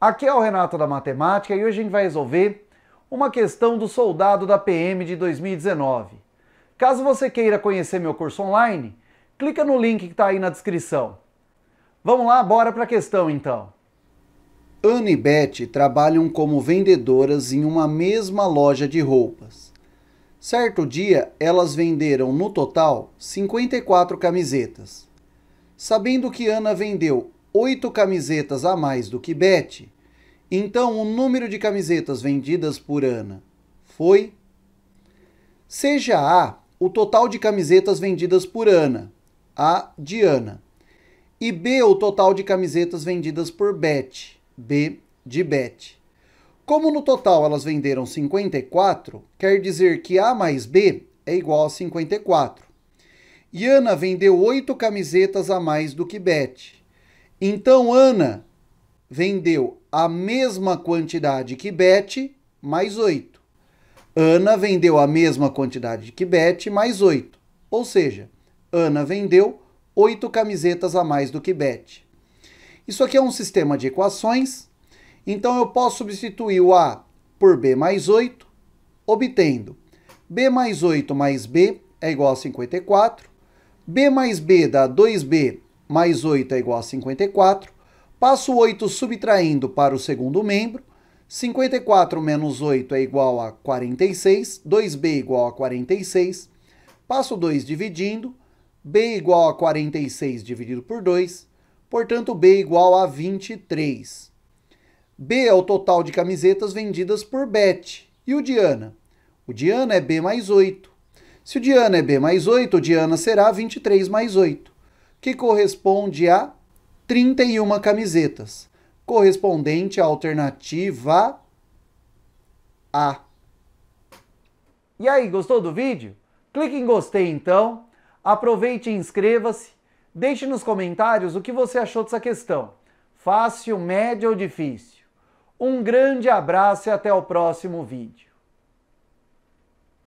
Aqui é o Renato da Matemática e hoje a gente vai resolver uma questão do soldado da PM de 2019. Caso você queira conhecer meu curso online, clica no link que está aí na descrição. Vamos lá, bora para a questão então. Ana e Beth trabalham como vendedoras em uma mesma loja de roupas. Certo dia, elas venderam no total 54 camisetas. Sabendo que Ana vendeu oito camisetas a mais do que Beth, então o número de camisetas vendidas por Ana foi. Seja A o total de camisetas vendidas por Ana, A de Ana, e B o total de camisetas vendidas por Beth, B de Beth. Como no total elas venderam 54, quer dizer que A mais B é igual a 54. E Ana vendeu oito camisetas a mais do que Beth. Então Ana vendeu a mesma quantidade que Bete, mais 8. Ana vendeu a mesma quantidade que Bete, mais 8. Ou seja, Ana vendeu 8 camisetas a mais do que Bete. Isso aqui é um sistema de equações, então eu posso substituir o A por B mais 8, obtendo B mais 8 mais B é igual a 54, B mais B dá 2B mais 8 é igual a 54. Passo 8 subtraindo para o segundo membro. 54 menos 8 é igual a 46. 2b igual a 46. Passo 2 dividindo. b igual a 46 dividido por 2. Portanto, b igual a 23. b é o total de camisetas vendidas por Beth. E o Diana? O Diana é b mais 8. Se o Diana é b mais 8, o Diana será 23 mais 8 que corresponde a 31 camisetas, correspondente à alternativa A. E aí, gostou do vídeo? Clique em gostei então, aproveite e inscreva-se, deixe nos comentários o que você achou dessa questão, fácil, média ou difícil. Um grande abraço e até o próximo vídeo.